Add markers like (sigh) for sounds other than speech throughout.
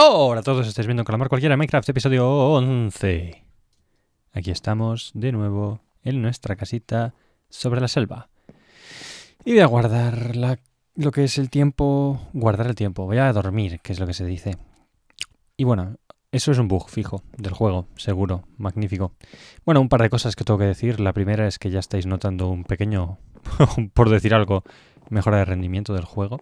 Hola a todos, estáis viendo Calamar Cualquiera Minecraft, episodio 11. Aquí estamos de nuevo en nuestra casita sobre la selva. Y voy a guardar lo que es el tiempo... Guardar el tiempo, voy a dormir, que es lo que se dice. Y bueno, eso es un bug fijo del juego, seguro, magnífico. Bueno, un par de cosas que tengo que decir. La primera es que ya estáis notando un pequeño, (laughs) por decir algo, mejora de rendimiento del juego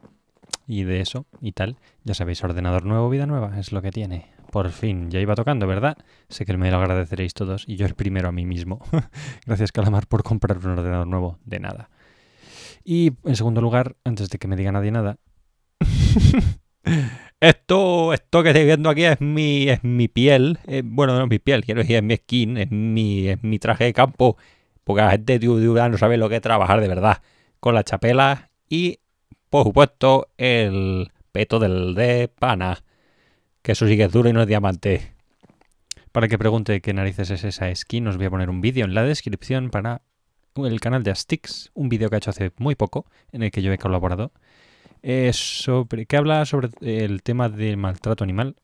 y de eso y tal. Ya sabéis, ordenador nuevo, vida nueva, es lo que tiene. Por fin, ya iba tocando, ¿verdad? Sé que me lo agradeceréis todos y yo el primero a mí mismo. (laughs) Gracias, Calamar, por comprar un ordenador nuevo. De nada. Y en segundo lugar, antes de que me diga nadie nada. (laughs) esto, esto que estoy viendo aquí es mi, es mi piel. Eh, bueno, no es mi piel, quiero decir, es mi skin, es mi, es mi traje de campo. Porque la gente de no sabe lo que es trabajar de verdad. Con la chapela y por supuesto, el peto del de pana. Que eso sí que es duro y no es diamante. Para que pregunte qué narices es esa skin, os voy a poner un vídeo en la descripción para el canal de Astix, un vídeo que ha hecho hace muy poco, en el que yo he colaborado, eh, sobre, que habla sobre el tema del maltrato animal,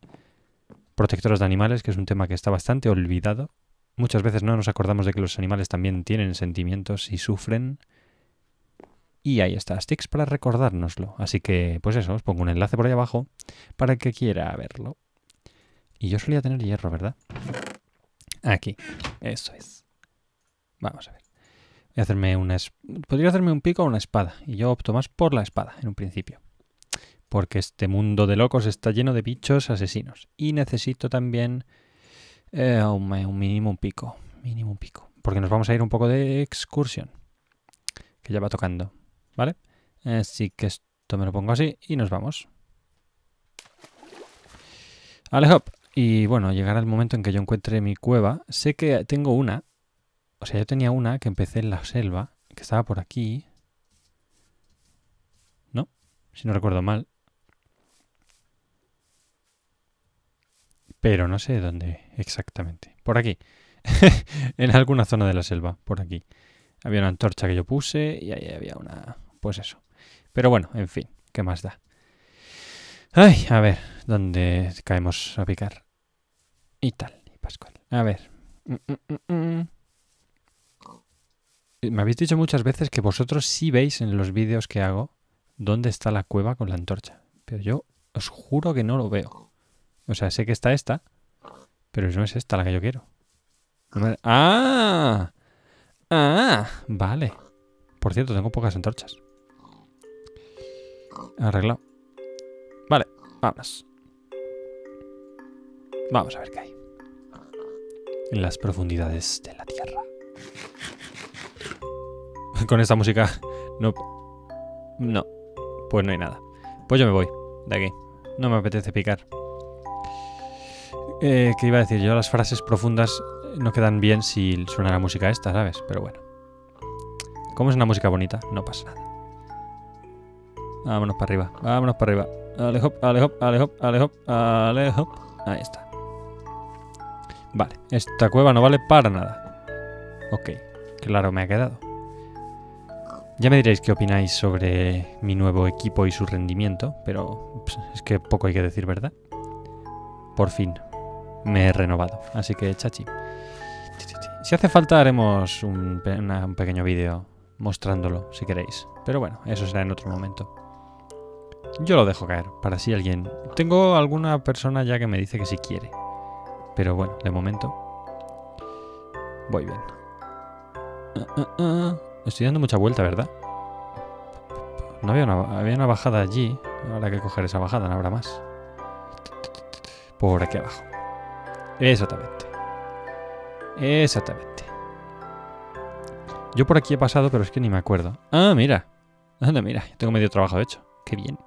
Protectoras de animales, que es un tema que está bastante olvidado. Muchas veces no nos acordamos de que los animales también tienen sentimientos y sufren. Y ahí está, Sticks para recordárnoslo. Así que, pues eso, os pongo un enlace por ahí abajo para el que quiera verlo. Y yo solía tener hierro, ¿verdad? Aquí, eso es. Vamos a ver. Voy a hacerme una... Podría hacerme un pico o una espada. Y yo opto más por la espada, en un principio. Porque este mundo de locos está lleno de bichos asesinos. Y necesito también... Eh, un mínimo un pico. Mínimo un pico. Porque nos vamos a ir un poco de excursión. Que ya va tocando. ¿vale? Así que esto me lo pongo así y nos vamos. Alejop. Y bueno, llegará el momento en que yo encuentre mi cueva. Sé que tengo una. O sea, yo tenía una que empecé en la selva, que estaba por aquí. ¿No? Si no recuerdo mal. Pero no sé dónde exactamente. Por aquí. (laughs) en alguna zona de la selva, por aquí. Había una antorcha que yo puse y ahí había una... Pues eso. Pero bueno, en fin, ¿qué más da? Ay, a ver, ¿dónde caemos a picar? Y tal, y Pascual. A ver. Mm, mm, mm, Me habéis dicho muchas veces que vosotros sí veis en los vídeos que hago dónde está la cueva con la antorcha. Pero yo os juro que no lo veo. O sea, sé que está esta, pero no es esta la que yo quiero. ¡Ah! Ah, vale. Por cierto, tengo pocas antorchas. Arreglado. Vale, vamos. Vamos a ver qué hay. En las profundidades de la tierra. (laughs) Con esta música no... No. Pues no hay nada. Pues yo me voy de aquí. No me apetece picar. Eh, ¿Qué iba a decir yo? Las frases profundas no quedan bien si suena la música esta, ¿sabes? Pero bueno. Como es una música bonita, no pasa nada. Vámonos para arriba, vámonos para arriba. Alejop, ale hop, ale hop. Ahí está. Vale, esta cueva no vale para nada. Ok, claro, me ha quedado. Ya me diréis qué opináis sobre mi nuevo equipo y su rendimiento, pero pues, es que poco hay que decir, ¿verdad? Por fin, me he renovado. Así que, chachi. Si hace falta, haremos un, pequeño vídeo mostrándolo, si queréis. Pero bueno, eso será en otro momento. Yo lo dejo caer, para si alguien... Tengo alguna persona ya que me dice que si quiere. Pero bueno, de momento... Voy bien. Estoy dando mucha vuelta, ¿verdad? No había una, había una bajada allí. Habrá que coger esa bajada, no habrá más. Por aquí abajo. Exactamente. Exactamente. Yo por aquí he pasado, pero es que ni me acuerdo. Ah, mira. Anda, mira. tengo medio trabajo hecho. Qué bien.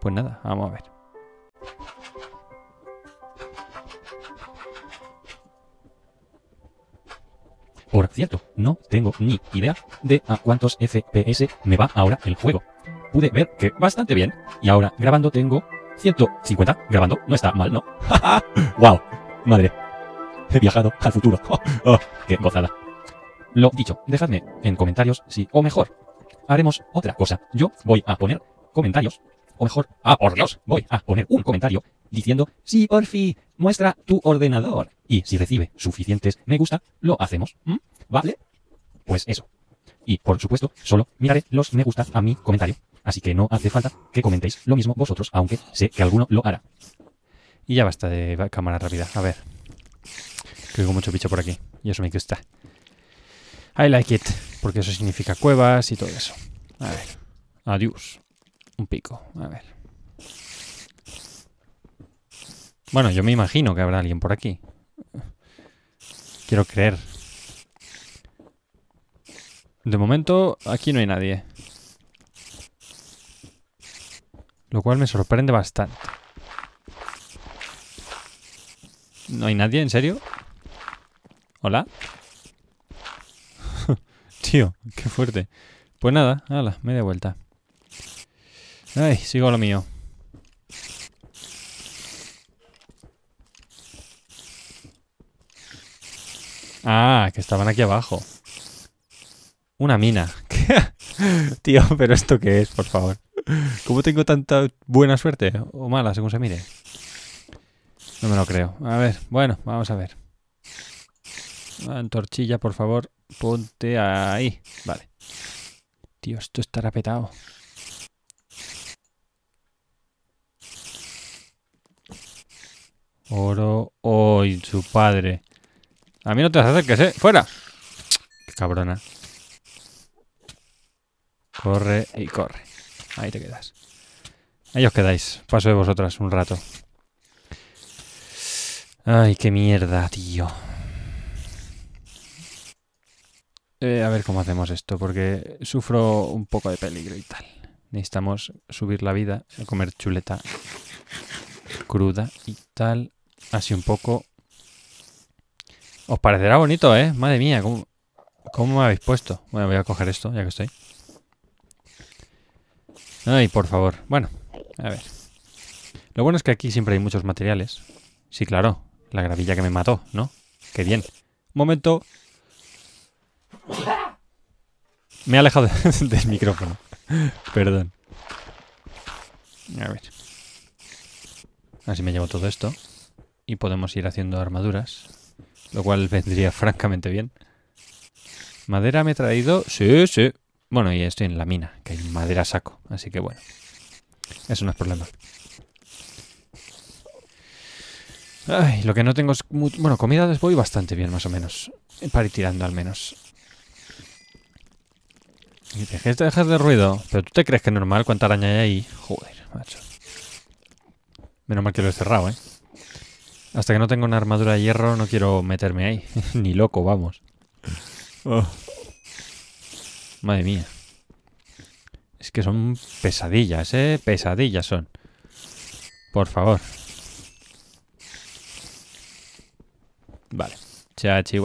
Pues nada, vamos a ver. Por cierto, no tengo ni idea de a cuántos FPS me va ahora el juego. Pude ver que bastante bien. Y ahora grabando tengo 150. Grabando no está mal, ¿no? ¡Wow! (laughs) Madre, he viajado al futuro. (laughs) Oh, oh, ¡Qué gozada! Lo dicho, dejadme en comentarios si, o mejor, haremos otra cosa. Yo voy a poner comentarios, o mejor, ah, por Dios, voy a poner un comentario diciendo, sí, Orfi, muestra tu ordenador. Y si recibe suficientes me gusta, lo hacemos. ¿Mm? ¿Vale? Pues eso. Y, por supuesto, solo miraré los me gusta a mi comentario. Así que no hace falta que comentéis lo mismo vosotros, aunque sé que alguno lo hará. Y ya basta de cámara rápida. A ver. Creo Que mucho bicho por aquí. Y eso me gusta. I like it. Porque eso significa cuevas y todo eso. A ver. Adiós. Un pico. A ver. Bueno, yo me imagino que habrá alguien por aquí. Quiero creer. De momento, aquí no hay nadie. Lo cual me sorprende bastante. ¿No hay nadie? ¿En serio? ¿Hola? (laughs) Tío, qué fuerte. Pues nada, ala, media vuelta. Ay, sigo lo mío. Ah, que estaban aquí abajo. Una mina. (laughs) Tío, pero ¿esto qué es, por favor? ¿Cómo tengo tanta buena suerte o mala, según se mire? No me lo creo. A ver, bueno, vamos a ver. Antorchilla, por favor, ponte ahí. Vale. Tío, esto estará petado. Oro. hoy su padre! A mí no te vas a hacer que se... ¿eh? ¡Fuera! ¡Qué cabrona! Corre y corre. Ahí te quedas. Ahí os quedáis. Paso de vosotras un rato. Ay, qué mierda, tío. Eh, a ver cómo hacemos esto, porque sufro un poco de peligro y tal. Necesitamos subir la vida, comer chuleta cruda y tal. Así un poco. Os parecerá bonito, ¿eh? Madre mía, ¿cómo, cómo me habéis puesto? Bueno, voy a coger esto, ya que estoy. Ay, por favor. Bueno, a ver. Lo bueno es que aquí siempre hay muchos materiales. Sí, claro. La gravilla que me mató, ¿no? Qué bien. momento. Me he alejado (laughs) del micrófono. Perdón. A ver. Así me llevo todo esto. Y podemos ir haciendo armaduras. Lo cual vendría (laughs) francamente bien. ¿Madera me he traído? Sí, sí. Bueno, y estoy en la mina, que hay madera saco. Así que bueno. Eso no es problema. Ay, lo que no tengo es... Bueno, comida voy bastante bien, más o menos. Eh, para ir tirando, al menos. Y de dejar de ruido. Pero tú te crees que es normal cuánta araña hay ahí. Joder, macho. Menos mal que lo he cerrado, ¿eh? Hasta que no tengo una armadura de hierro no quiero meterme ahí. (laughs) Ni loco, vamos. Oh. Madre mía. Es que son pesadillas, ¿eh? Pesadillas son. Por favor. Vale. chachi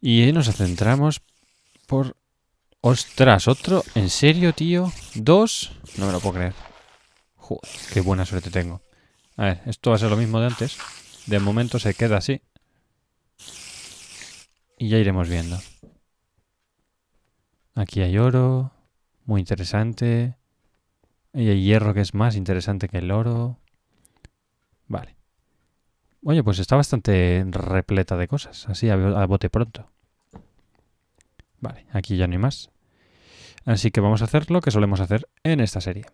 Y nos centramos por... ¡Ostras! ¿Otro? ¿En serio, tío? ¿Dos? No me lo puedo creer. Joder, qué buena suerte tengo. A ver, esto va a ser lo mismo de antes. De momento se queda así. Y ya iremos viendo. Aquí hay oro. Muy interesante. Y hay hierro que es más interesante que el oro. Vale. Oye, pues está bastante repleta de cosas, así a, bote pronto. Vale, aquí ya no hay más. Así que vamos a hacer lo que solemos hacer en esta serie.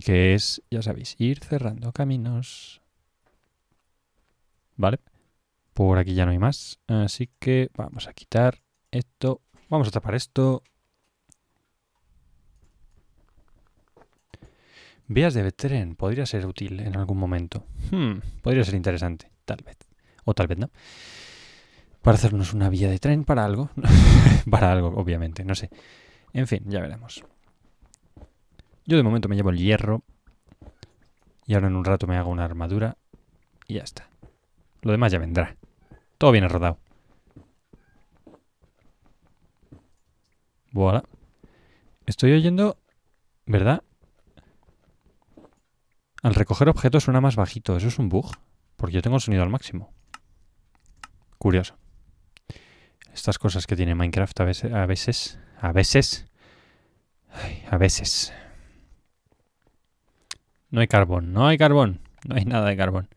Que es, ya sabéis, ir cerrando caminos. Vale. Por aquí ya no hay más. Así que vamos a quitar esto. Vamos a tapar esto. Vías de tren podría ser útil en algún momento. Hmm, podría ser interesante, tal vez. O tal vez no. Para hacernos una vía de tren para algo. (laughs) para algo, obviamente, no sé. En fin, ya veremos. Yo de momento me llevo el hierro. Y ahora en un rato me hago una armadura. Y ya está. Lo demás ya vendrá. Todo viene rodado. Voilà. Estoy oyendo, ¿verdad? Al recoger objetos suena más bajito. ¿Eso es un bug? Porque yo tengo el sonido al máximo. Curioso. Estas cosas que tiene Minecraft a veces... A veces... A veces... a veces. No hay carbón. No hay carbón. No hay nada de carbón.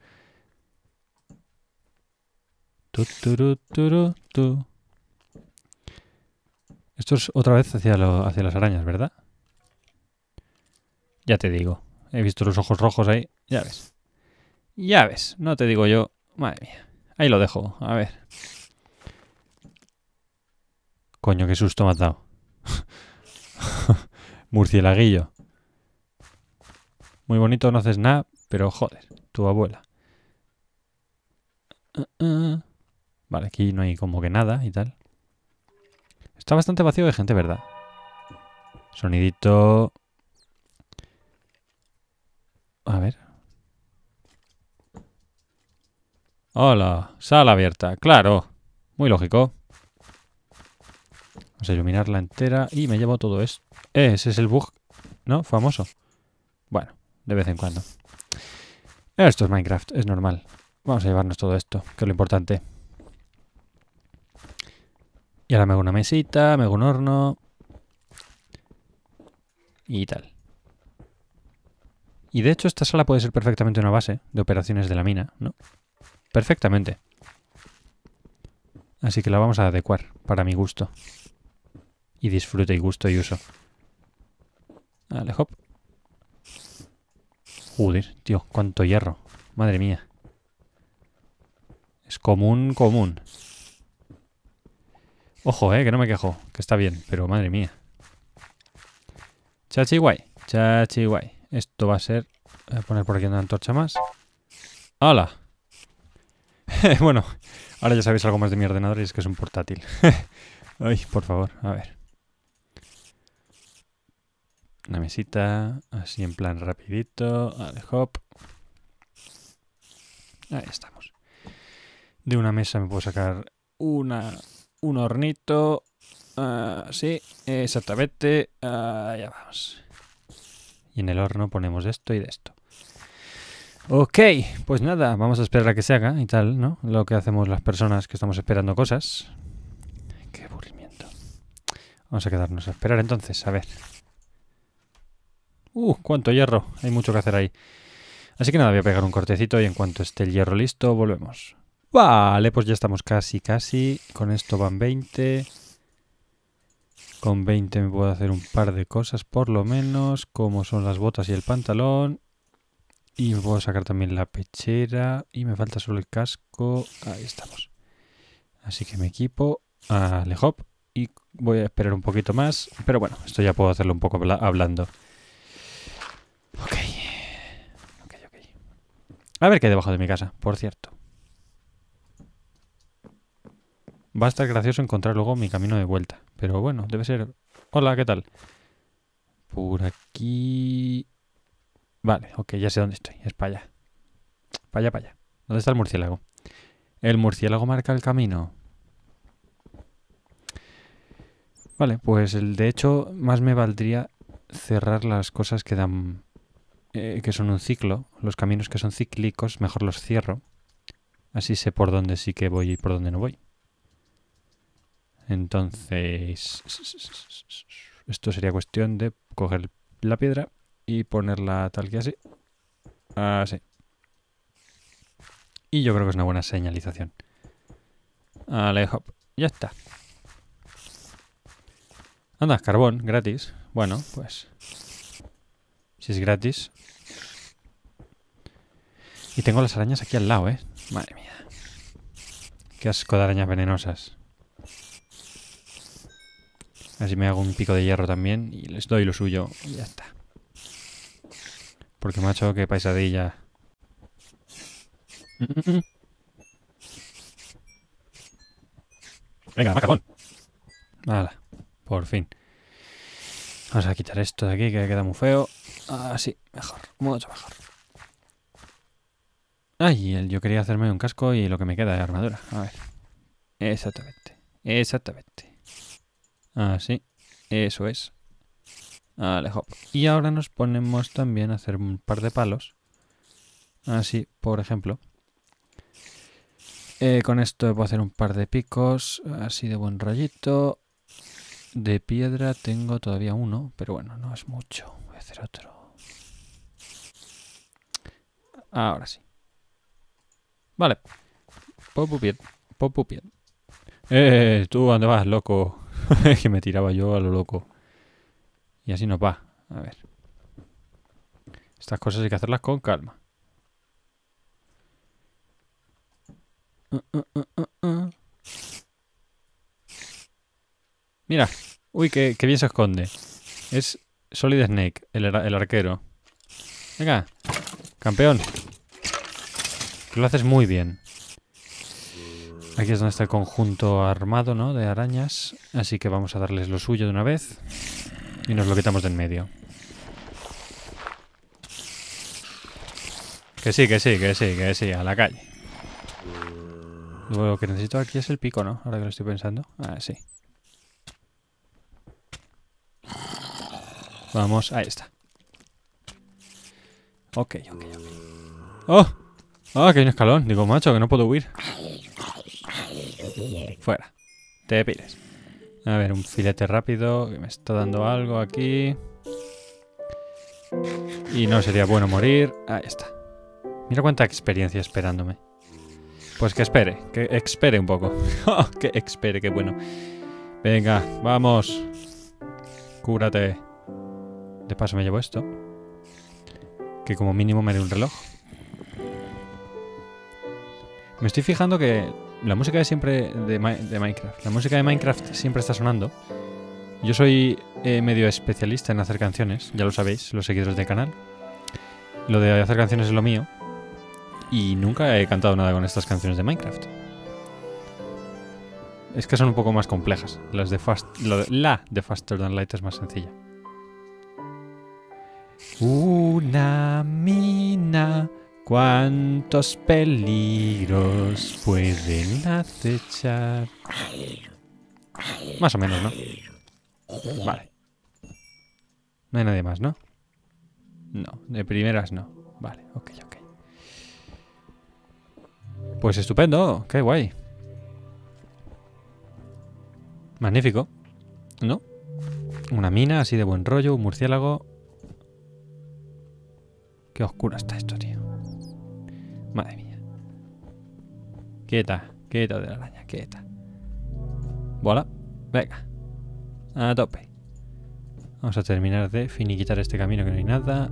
Esto es otra vez hacia las arañas, ¿verdad? Ya te digo. He visto los ojos rojos ahí. Ya ves. Ya ves. No te digo yo. Madre mía. Ahí lo dejo. A ver. Coño, qué susto me has dado. (laughs) Murcielaguillo. Muy bonito, no haces nada, pero joder, tu abuela. Vale, aquí no hay como que nada y tal. Está bastante vacío de gente, ¿verdad? Sonidito. A ver. Hola, sala abierta. Claro, muy lógico. Vamos a iluminarla entera y me llevo todo esto. Ese es el bug, ¿no? Famoso. Bueno, de vez en cuando. Esto es Minecraft, es normal. Vamos a llevarnos todo esto, que es lo importante. Y ahora me hago una mesita, me hago un horno. Y tal. Y de hecho esta sala puede ser perfectamente una base de operaciones de la mina, ¿no? Perfectamente. Así que la vamos a adecuar para mi gusto. Y disfrute y gusto y uso. Vale, hop. Joder, tío, cuánto hierro. Madre mía. Es común, común. Ojo, eh, que no me quejo, que está bien, pero madre mía. Chachi guay, chachi guay. Esto va a ser... Voy a poner por aquí una antorcha más. ¡Hala! (laughs) bueno, ahora ya sabéis algo más de mi ordenador y es que es un portátil. (laughs) Ay, por favor, a ver. Una mesita, así en plan rapidito. Vale, hop. Ahí estamos. De una mesa me puedo sacar una, un hornito. Ah, sí, exactamente. Ahí vamos y en el horno ponemos esto y de esto. Ok, pues nada, vamos a esperar a que se haga y tal, ¿no? Lo que hacemos las personas que estamos esperando cosas. Qué aburrimiento. Vamos a quedarnos a esperar entonces, a ver. Uh, cuánto hierro, hay mucho que hacer ahí. Así que nada, voy a pegar un cortecito y en cuanto esté el hierro listo, volvemos. Vale, pues ya estamos casi, casi. Con esto van 20. Con 20 me puedo hacer un par de cosas, por lo menos, como son las botas y el pantalón. Y puedo sacar también la pechera. Y me falta solo el casco. Ahí estamos. Así que me equipo a Lehop. Y voy a esperar un poquito más. Pero bueno, esto ya puedo hacerlo un poco hablando. Ok. Ok, ok. A ver qué hay debajo de mi casa, por cierto. Va a estar gracioso encontrar luego mi camino de vuelta. Pero bueno, debe ser... Hola, ¿qué tal? Por aquí... Vale, ok, ya sé dónde estoy. Es para allá. Para allá, para allá. ¿Dónde está el murciélago? El murciélago marca el camino. Vale, pues de hecho más me valdría cerrar las cosas que dan... Eh, que son un ciclo. Los caminos que son cíclicos, mejor los cierro. Así sé por dónde sí que voy y por dónde no voy. Entonces, esto sería cuestión de coger la piedra y ponerla tal que así. Así. Y yo creo que es una buena señalización. Alejo Ya está. Anda, carbón, gratis. Bueno, pues... Si es gratis. Y tengo las arañas aquí al lado, ¿eh? Madre mía. Qué asco de arañas venenosas. Así me hago un pico de hierro también y les doy lo suyo y ya está. Porque macho, qué paisadilla. (laughs) Venga, macabón Vale por fin. Vamos a quitar esto de aquí que queda muy feo. Así, ah, mejor, mucho mejor. Ay, yo quería hacerme un casco y lo que me queda es armadura. A ver. Exactamente. Exactamente. Así, ah, eso es. Vale, Y ahora nos ponemos también a hacer un par de palos. Así, ah, por ejemplo. Eh, con esto puedo hacer un par de picos, así de buen rayito De piedra tengo todavía uno, pero bueno, no es mucho. Voy a hacer otro. Ahora sí. Vale. Popupied. Popupied. Eh, tú, ¿dónde vas, loco? (laughs) que me tiraba yo a lo loco. Y así nos va. A ver. Estas cosas hay que hacerlas con calma. Mira. Uy, qué, bien se esconde. Es Solid Snake, el, el arquero. Venga. Campeón. lo haces muy bien. Aquí es donde está el conjunto armado, ¿no? De arañas. Así que vamos a darles lo suyo de una vez. Y nos lo quitamos de en medio. Que sí, que sí, que sí, que sí, a la calle. Lo que necesito aquí es el pico, ¿no? Ahora que lo estoy pensando. Ah, sí. Vamos, ahí está. Ok, ok, ok. ¡Oh! ¡Ah, que hay un escalón! Digo, macho, que no puedo huir. Fuera. Te pides. A ver, un filete rápido. Que me está dando algo aquí. Y no sería bueno morir. Ahí está. Mira cuánta experiencia esperándome. Pues que espere, que espere un poco. (laughs) Oh, que espere, qué bueno. Venga, vamos. Cúrate. De paso me llevo esto. Que como mínimo me dé un reloj. Me estoy fijando que la música de siempre de, Minecraft. La música de Minecraft siempre está sonando. Yo soy eh, medio especialista en hacer canciones, ya lo sabéis, los seguidores del canal. Lo de hacer canciones es lo mío. Y nunca he cantado nada con estas canciones de Minecraft. Es que son un poco más complejas. Las de Fast, la de Faster Than Light es más sencilla. Una mina ¿Cuántos peligros pueden acechar? Más o menos, ¿no? Vale. No hay nadie más, ¿no? No, de primeras no. Vale, ok, ok. Pues estupendo, qué guay. Magnífico. ¿No? Una mina así de buen rollo, un murciélago. Qué oscura está esto, tío. Madre mía. Quieta, quieta de la araña, quieta. Voilà. Venga. A tope. Vamos a terminar de finiquitar este camino que no hay nada.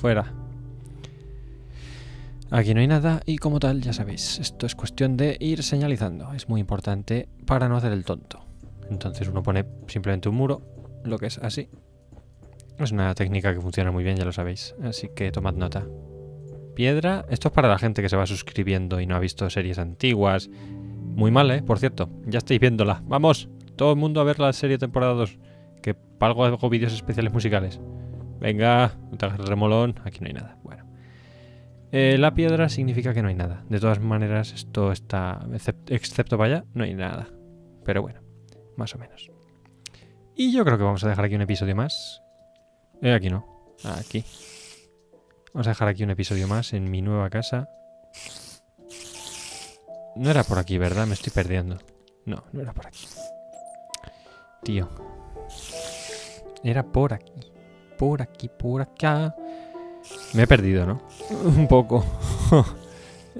fuera. Aquí no hay nada y como tal, ya sabéis, esto es cuestión de ir señalizando. Es muy importante para no hacer el tonto. Entonces uno pone simplemente un muro, lo que es así. Es una técnica que funciona muy bien, ya lo sabéis. Así que tomad nota piedra. Esto es para la gente que se va suscribiendo y no ha visto series antiguas. Muy mal, ¿eh? Por cierto, ya estáis viéndola. Vamos, todo el mundo a ver la serie temporada 2. Que algo hago vídeos especiales musicales. Venga, no el remolón. Aquí no hay nada. Bueno. Eh, la piedra significa que no hay nada. De todas maneras, esto está... Excepto vaya, no hay nada. Pero bueno, más o menos. Y yo creo que vamos a dejar aquí un episodio más. Eh, aquí no. Ah, aquí. Vamos a dejar aquí un episodio más en mi nueva casa. No era por aquí, ¿verdad? Me estoy perdiendo. No, no era por aquí. Tío. Era por aquí. Por aquí, por acá. Me he perdido, ¿no? (laughs) Un poco. (laughs)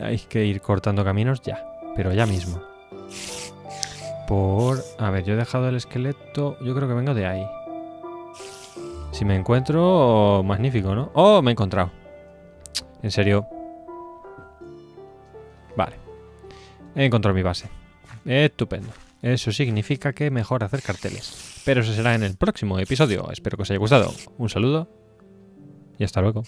Hay que ir cortando caminos ya. Pero ya mismo. Por... A ver, yo he dejado el esqueleto... Yo creo que vengo de ahí. Si me encuentro, oh, magnífico, ¿no? ¡Oh, me he encontrado! En serio. Vale. He encontrado mi base. Estupendo. Eso significa que mejor hacer carteles. Pero eso será en el próximo episodio. Espero que os haya gustado. Un saludo y hasta luego.